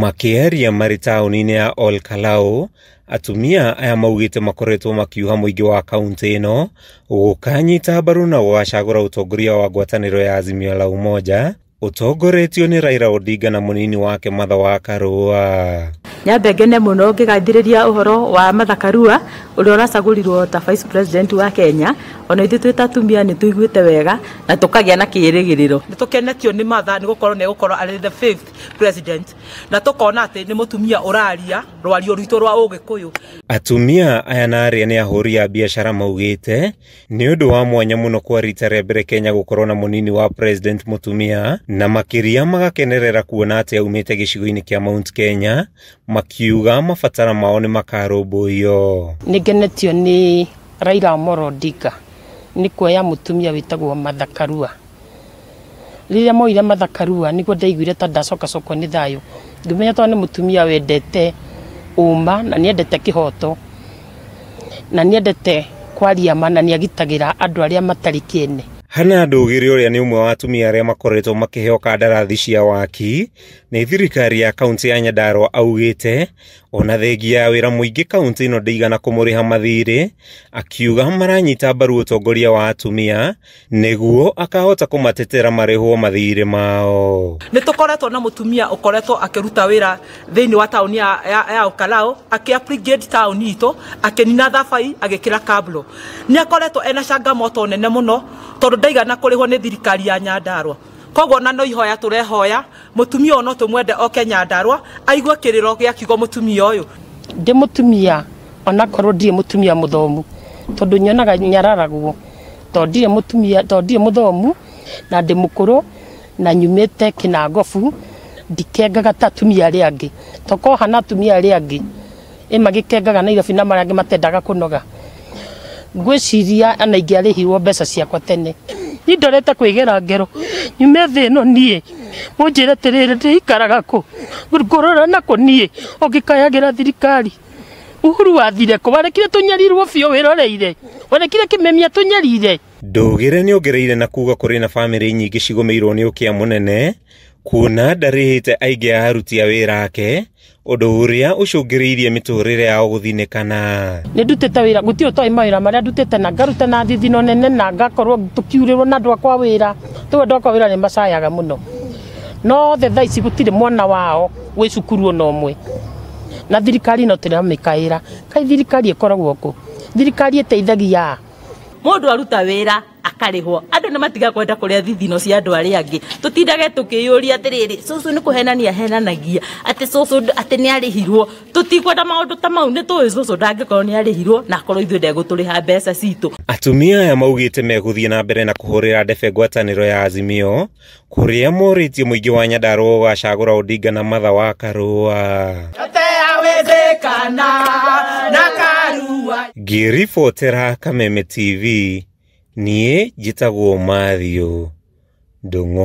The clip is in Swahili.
makiaria marĩ taũni-inĩ ya ol kalau atumia aya maugĩte makoretwo makiuha mũingĩ wa kaũntĩ ĩno gũkanyita mbaru na gũgacagũra ũtongoria wa ngwatanĩro ya azimio la umoja ũtongoretio nĩ raira odinga na mũnini wake matha wa karũa nyambe ngene muno ngigathiriria uhoro wa mathakarua uria uracagurirwo ta vice president wa Kenya ona ithu twita tumia ni tuiguite wega na tukagia na kirigiriro ni tukenetio ni matha ni gukorwo ni gukorwo ari the fifth president na tukona ati ni mutumia uraria rwario rwitu rwa ugikuyu atumia aya na aria ni ahuri a biashara maugite ni undu wa mwanya muno kwa rita ria mbere Kenya gukorwo na munini wa president mutumia na makiria magakenerera kuona ati aumite gicigo-ini kia Mount Kenya makiuga mabatara mao nĩ makarũmbũiyo nĩ ngenetio nĩ raira omoro odinga nĩ kuoya mũtumia wĩtagwo mathakarua rĩrĩa moire mathakarua nĩguo ndaiguire ta ndacokacokwo nĩ thayo ngĩmenya to nĩ mũtumia wendete ũma na nĩendete kĩhoto na nĩendete kwaria ma na nĩagitagĩra andũ arĩa matarĩ kĩene hana ndugire uria ni umwe wa atumia aria makoretwo makiheo kandarathi cia waki ni thirikari ya kaunti ya nyandarua augite ona thengia ya wira muingi kaunti ino ndiigana kumuriha mathiri akiuga maranyita mbaru utongoria wa atumia niguo akahota kumatetera marihwo mathiri mao ni tukoretwo na mutumia ukoretwo akiruta wira thiini wa tauni ya, ya, ya ukalao akiapligate tauni itu akinina thabai agikira kablo ni akoretwo ena changamoto nene muno tondu ndaigana hwo ni thirikari ya nyandarwa koguo na no ihoya turehoya mutumia tumia no mwende oke nyandarwa aigue kiriro gia kiugo mutumia uyu ndi mutumia onakorwo ndirä må tumia må thomu tondå nyonaga nyararagwo tondirä må thomu na ndä må kå rå na nyumä te kä na ngobu ndikengaga ta atumia arä angä tokohana atumia arä angä ä magä kengaga na irabi na marä angä matendaga kå noga ngwä ciria ona arä hirwo mbeca ciakwa tene ni ndorete kwigera ngero nyume thi no nie munjire tiriri ndiikaraga ku ngurora na ku nie ungikayagira thirikari uhuru wathire kå warekire tå nyarirwo biå wä roreire warekire kä memia tå nyarire ndågä re nä ongereire na kuga kå rä na bamä rä nyingä cigå mä irwo nä å kä a må nene kuona ndarĩhĩte aingĩ a aruti a wĩra ake ũndũ ũrĩa ũcũngĩrĩirie mĩtũrĩre yao gũthinĩkana nĩ ndutĩte wĩra gũtirĩ toĩ mawĩra marĩa ndutĩte na ngaruta na thithino nene na ngakorwo tũkiurĩrwo na andũ akwa wĩra tũu andũ akwa wĩra nĩ macayaga mũno no the ici gũtirĩ mwana wao wĩ cukuru ona ũmwe na thirikari no tũramĩkaĩra kai thirikari ĩkoragwo kũ thirikari ĩteithagia mũndũ aruta wĩra akarihwo andu nimatiga kwenda kuria thithino cia andu aria angi tutindage tukiyuria atiriri cucu ni henania henanagia ati cucu ati ni arihirwo tutikwenda maundu ta mau ni tuwi cucu ndangikorwo ni hirwo na akorwo ithuĩ ha mbeca citu atumia aya maugite meguthie na mbere na kuhurira ndebe ro ya azimio tie må ingä wa nyandarua ugacagura odinga na matha wa karua ngiribotera kameme tv niĩ njĩtagwo Mathew ndũng'o